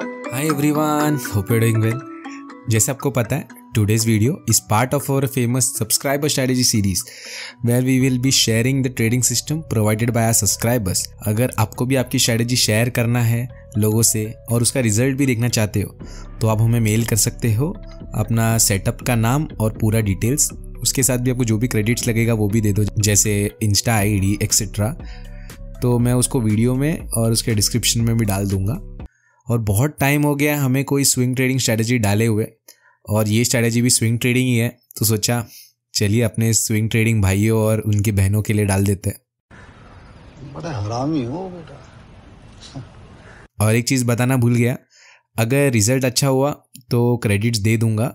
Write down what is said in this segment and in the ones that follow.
Hi everyone hope you doing well जैसे आपको पता है today's video is part of our famous subscriber strategy series where we will be sharing the trading system provided by our subscribers अगर आपको भी आपकी strategy share करना है लोगों से और उसका रिजल्ट भी देखना चाहते हो तो आप हमें मेल कर सकते हो अपना सेटअप का नाम और पूरा डिटेल्स उसके साथ भी आपको जो भी क्रेडिट्स लगेगा वो भी दे दो जैसे इंस्टा आई डी एक्सेट्रा तो मैं उसको वीडियो में और उसके डिस्क्रिप्शन में भी डाल दूंगा और बहुत टाइम हो गया हमें कोई स्विंग ट्रेडिंग स्ट्रैटेजी डाले हुए और ये स्ट्रैटेजी भी स्विंग ट्रेडिंग ही है तो सोचा चलिए अपने स्विंग ट्रेडिंग भाइयों और उनकी बहनों के लिए डाल देते हैं बड़ा हरामी हो बेटा और एक चीज़ बताना भूल गया अगर रिज़ल्ट अच्छा हुआ तो क्रेडिट्स दे दूंगा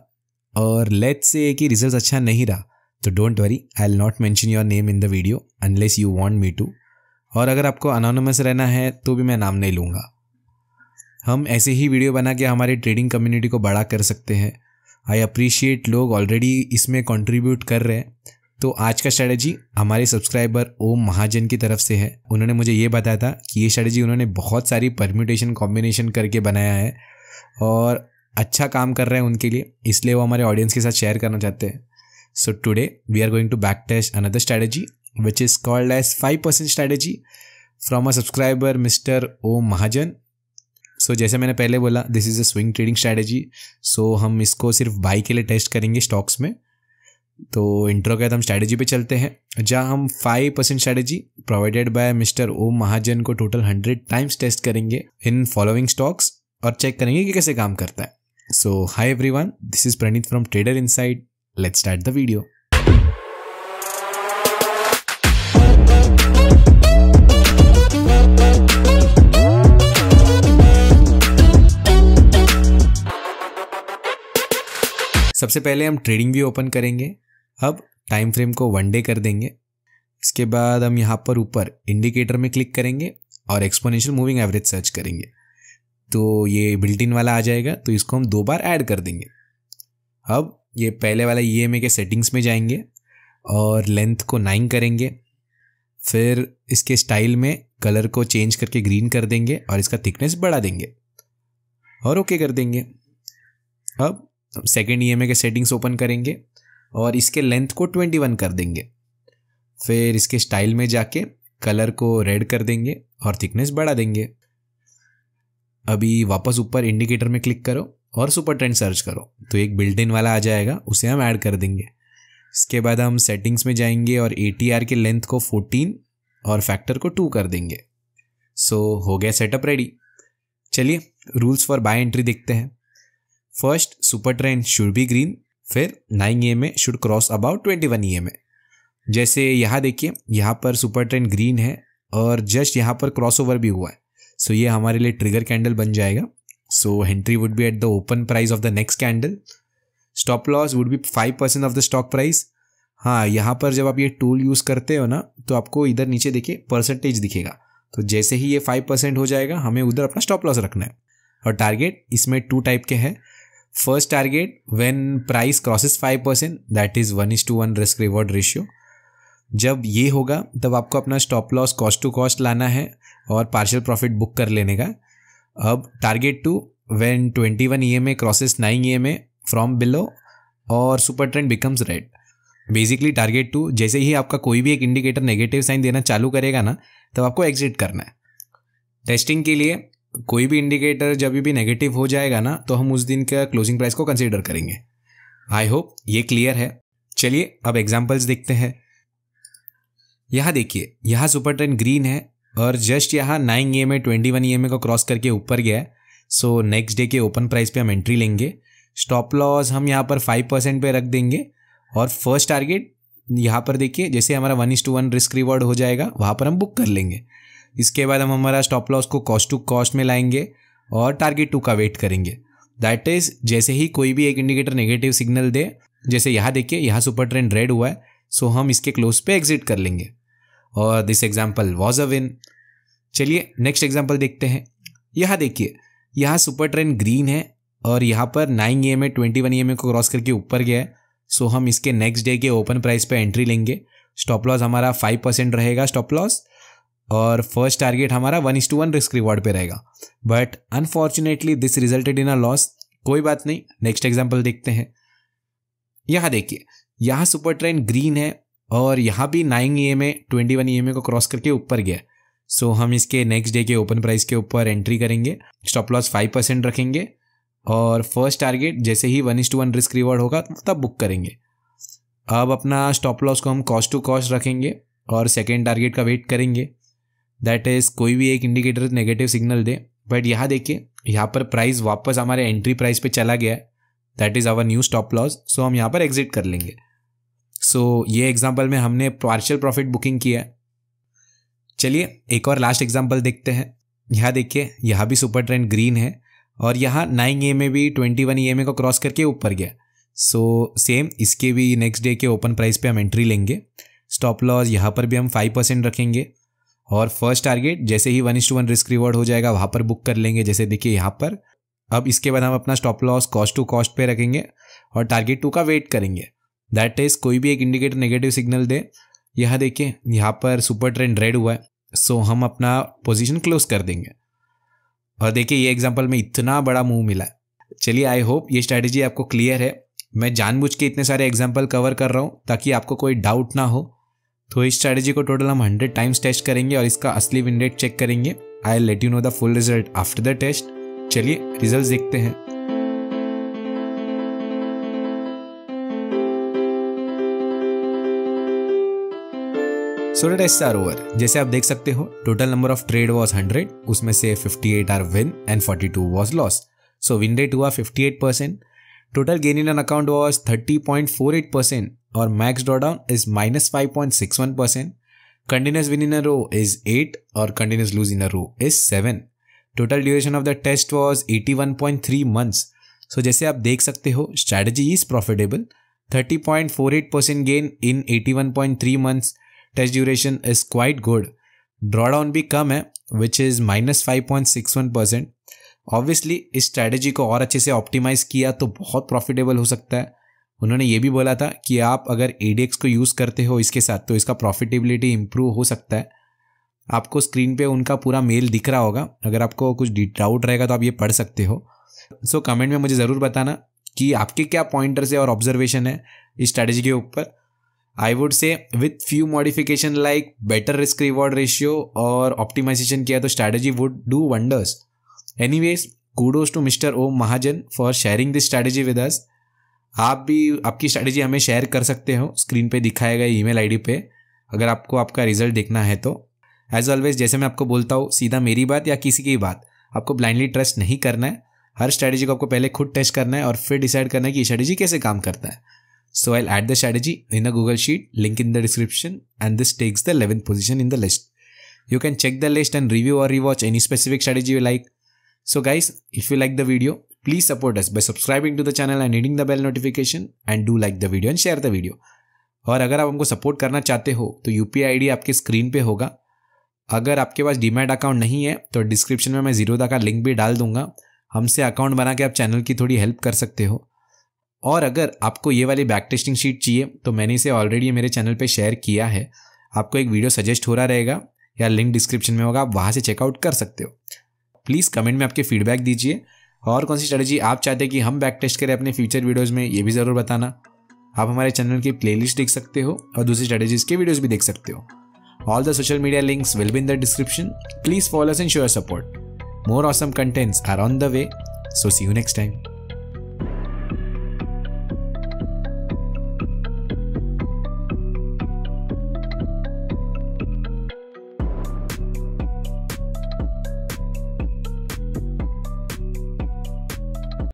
और लेट से कि रिजल्ट अच्छा नहीं रहा तो don't worry I'll not mention your name in the video unless you want me to और अगर आपको अनोनमस रहना है तो भी मैं नाम नहीं लूँगा हम ऐसे ही वीडियो बना के हमारे ट्रेडिंग कम्युनिटी को बड़ा कर सकते हैं आई अप्रिशिएट लोग ऑलरेडी इसमें कंट्रीब्यूट कर रहे हैं तो आज का स्ट्रैटेजी हमारे सब्सक्राइबर ओम महाजन की तरफ से है उन्होंने मुझे ये बताया था कि ये स्ट्रेटजी उन्होंने बहुत सारी परम्यूटेशन कॉम्बिनेशन करके बनाया है और अच्छा काम कर रहे हैं उनके लिए इसलिए वो हमारे ऑडियंस के साथ शेयर करना चाहते हैं so today we are going to back test another strategy which is called edge five percent strategy from a subscriber mister Om Mahajan so so, जैसे मैंने पहले बोला this is a swing trading strategy so हम इसको सिर्फ बाई के लिए test करेंगे स्टॉक्स में तो इंट्रो के बाद हम स्ट्रैटेजी पे चलते हैं जहाँ हम five percent strategy provided by mister Om Mahajan को टोटल हंड्रेड टाइम्स टेस्ट करेंगे इन फॉलोइंग स्टॉक्स और चेक करेंगे कि कैसे काम करता है so hi everyone this is Praneet from trader in let's start the video सबसे पहले हम ट्रेडिंग व्यू ओपन करेंगे अब टाइम फ्रेम को वन डे कर देंगे इसके बाद हम यहाँ पर ऊपर इंडिकेटर में क्लिक करेंगे और एक्सपोनेंशियल मूविंग एवरेज सर्च करेंगे तो ये बिल्टिन वाला आ जाएगा तो इसको हम दो बार ऐड कर देंगे अब ये पहले वाला ई e के सेटिंग्स में जाएंगे और लेंथ को नाइन करेंगे फिर इसके स्टाइल में कलर को चेंज करके ग्रीन कर देंगे और इसका थिकनेस बढ़ा देंगे और ओके okay कर देंगे अब सेकेंड ई e के सेटिंग्स ओपन करेंगे और इसके लेंथ को ट्वेंटी वन कर देंगे फिर इसके स्टाइल में जाके कलर को रेड कर देंगे और थिकनेस बढ़ा देंगे अभी वापस ऊपर इंडिकेटर में क्लिक करो और सुपर ट्रेंड सर्च करो तो एक बिल्ट इन वाला आ जाएगा उसे हम ऐड कर देंगे इसके बाद हम सेटिंग्स में जाएंगे और ए के लेंथ को फोर्टीन और फैक्टर को टू कर देंगे सो so, हो गया सेटअप रेडी चलिए रूल्स फॉर बाय एंट्री देखते हैं first super trend should be green फिर nine E cross about twenty one E M A जैसे यहाँ देखिए यहाँ पर सुपर ट्रेंड ग्रीन है और जस्ट यहाँ पर क्रॉस ओवर भी हुआ है सो so, ये हमारे लिए ट्रिगर कैंडल बन जाएगा so entry would be at the open price of the next candle stop loss would be five percent of the stock price हाँ यहाँ पर जब आप ये टूल यूज़ करते हो ना तो आपको इधर नीचे देखिए परसेंटेज दिखेगा तो जैसे ही ये फाइव परसेंट हो जाएगा हमें उधर अपना स्टॉप लॉस रखना है और टारगेट इसमें टू टाइप के हैं First target when price crosses 5% that is 1 is to 1 risk reward ratio. जब ये होगा तब आपको अपना stop loss cost to cost लाना है और पार्शियल प्रॉफिट बुक कर लेने का अब target two when 21 one E M A crosses nine E M A from below और super trend becomes red basically target two जैसे ही आपका कोई भी एक इंडिकेटर नेगेटिव साइन देना चालू करेगा ना तब आपको एग्जिट करना है टेस्टिंग के लिए कोई भी इंडिकेटर जब भी नेगेटिव हो जाएगा ना तो हम उस दिन का क्लोजिंग प्राइस को कंसिडर करेंगे आई होप ये क्लियर है चलिए अब एग्जाम्पल्स देखते हैं यहाँ देखिए यहाँ सुपर ट्रेन ग्रीन है और जस्ट यहाँ nine E M A twenty one E M A को क्रॉस करके ऊपर गया है सो नेक्स्ट डे के ओपन प्राइस पे हम एंट्री लेंगे स्टॉप लॉस हम यहाँ पर फाइव परसेंट पे रख देंगे और फर्स्ट टारगेट यहाँ पर देखिए जैसे हमारा one is to one risk reward हो जाएगा वहाँ पर हम बुक कर लेंगे इसके बाद हम हमारा स्टॉप लॉस को कॉस्ट टू कॉस्ट में लाएंगे और टारगेट टू का वेट करेंगे दैट इज जैसे ही कोई भी एक इंडिकेटर नेगेटिव सिग्नल दे जैसे यहाँ देखिए यहाँ सुपर ट्रेंड रेड हुआ है सो हम इसके क्लोज पे एग्जिट कर लेंगे और this example was a win चलिए नेक्स्ट एग्जाम्पल देखते हैं यहाँ देखिए यहाँ सुपर ट्रेंड ग्रीन है और यहाँ पर nine E M A twenty one E M A को क्रॉस करके ऊपर गया है सो हम इसके नेक्स्ट डे के ओपन प्राइस पे एंट्री लेंगे स्टॉप लॉस हमारा फाइव परसेंट रहेगा स्टॉप लॉस और फर्स्ट टारगेट हमारा one is to one risk reward पे रहेगा but unfortunately this resulted in a loss कोई बात नहीं नेक्स्ट एग्जाम्पल देखते हैं यहाँ देखिए यहाँ सुपर ट्रेंड ग्रीन है और यहाँ भी nine E M A twenty one E M A को क्रॉस करके ऊपर गया सो so, हम इसके नेक्स्ट डे के ओपन प्राइस के ऊपर एंट्री करेंगे स्टॉप लॉस फाइव परसेंट रखेंगे और फर्स्ट टारगेट जैसे ही one is to one risk reward होगा तब बुक करेंगे अब अपना स्टॉप लॉस को हम कॉस्ट टू कॉस्ट रखेंगे और सेकेंड टारगेट का वेट करेंगे दैट इज़ कोई भी एक इंडिकेटर नेगेटिव सिग्नल दे बट यहाँ देखिए यहाँ पर प्राइस वापस हमारे एंट्री प्राइस पे चला गया है that is our new stop loss so हम यहाँ पर एग्जिट कर लेंगे सो so, ये एग्जाम्पल में हमने पार्शियल प्रॉफिट बुकिंग किया है चलिए एक और लास्ट एग्जाम्पल देखते हैं यहाँ देखिए यहाँ भी सुपर ट्रेंड ग्रीन है और यहाँ नाइन ई में भी ट्वेंटी वन ई को क्रॉस करके ऊपर गया सो so, सेम इसके भी नेक्स्ट डे के ओपन प्राइस पे हम एंट्री लेंगे स्टॉप लॉस यहाँ पर भी हम फाइव परसेंट रखेंगे और फर्स्ट टारगेट जैसे ही one to one risk reward हो जाएगा वहां पर बुक कर लेंगे जैसे देखिए यहाँ पर अब इसके बाद हम अपना stop loss cost to cost पे रखेंगे और टारगेट टू का वेट करेंगे दैट इज कोई भी एक इंडिकेटर नेगेटिव सिग्नल दे यह देखिए यहाँ पर सुपर ट्रेंड रेड हुआ है सो हम अपना पोजीशन क्लोज कर देंगे और देखिए ये एग्जांपल में इतना बड़ा मूव मिला चलिए आई होप ये स्ट्रैटेजी आपको क्लियर है मैं जानबूझ के इतने सारे एग्जाम्पल कवर कर रहा हूँ ताकि आपको कोई डाउट ना हो तो इस स्ट्रैटेजी को टोटल हम हंड्रेड टाइम्स टेस्ट करेंगे और इसका असली विन रेट चेक करेंगे I let you know the full result after the test चलिए रिजल्ट देखते हैं सो टेस्ट आर ओवर जैसे आप देख सकते हो total number of trade was hundred उसमें से fifty eight are win and forty two was loss so win rate हुआ eight percent Total gain in an account was 30.48% or max drawdown is minus 5.61%. Continuous win in a row is 8 or continuous losing a row is 7. Total duration of the test was 81.3 months. So, जैसे आप देख सकते strategy is profitable. 30.48% gain in 81.3 months. Test duration is quite good. Drawdown भी कम है, which is minus 5.61%. Obviously इस strategy को और अच्छे से ऑप्टिमाइज किया तो बहुत प्रॉफिटेबल हो सकता है उन्होंने ये भी बोला था कि आप अगर ए को यूज़ करते हो इसके साथ तो इसका प्रॉफिटेबिलिटी इम्प्रूव हो सकता है आपको स्क्रीन पे उनका पूरा मेल दिख रहा होगा अगर आपको कुछ डाउट रहेगा तो आप ये पढ़ सकते हो सो so, कमेंट में मुझे ज़रूर बताना कि आपके क्या पॉइंटर्स है और ऑब्जर्वेशन है इस स्ट्रैटेजी के ऊपर I would say with few modification like better risk reward ratio और ऑप्टिमाइजेशन किया तो strategy would do wonders anyways kudos to mister Om Mahajan for sharing this strategy with us आप भी आपकी स्ट्रैटेजी हमें शेयर कर सकते हो स्क्रीन पे दिखाया गया ईमेल आईडी पे अगर आपको आपका रिजल्ट देखना है तो एज ऑलवेज जैसे मैं आपको बोलता हूँ सीधा मेरी बात या किसी की बात आपको ब्लाइंडली ट्रस्ट नहीं करना है हर स्ट्रैटेजी को आपको पहले खुद टेस्ट करना है और फिर डिसाइड करना है कि ये स्ट्रैटेजी कैसे काम करता है so I add the strategy in the Google sheet link in the description and this takes the eleven position in the list you can check the list and review और rewatch any specific strategy you like So guys, if you like the video, please support us by subscribing to the channel and hitting the bell notification and do like the video and share the video. और अगर आप हमको support करना चाहते हो तो U P आपके screen पे होगा अगर आपके पास डिमेट अकाउंट नहीं है तो डिस्क्रिप्शन में मैं जीरोदा का लिंक भी डाल दूंगा हमसे अकाउंट बना के आप चैनल की थोड़ी हेल्प कर सकते हो और अगर आपको ये वाली बैक टेस्टिंग शीट चाहिए तो मैंने इसे ऑलरेडी मेरे चैनल पर शेयर किया है आपको एक वीडियो सजेस्ट हो रहा रहेगा या लिंक डिस्क्रिप्शन में होगा आप वहाँ से चेकआउट कर सकते हो प्लीज़ कमेंट में आपके फीडबैक दीजिए और कौन सी स्ट्रेटेजी आप चाहते हैं कि हम बैक टेस्ट करें अपने फ्यूचर वीडियोज में ये भी ज़रूर बताना आप हमारे चैनल की प्लेलिस्ट देख सकते हो और दूसरी स्ट्रेटेजीज के वीडियोज़ भी देख सकते हो all the social media links will be in the description please follow and share support more awesome contents are on the way so see you next time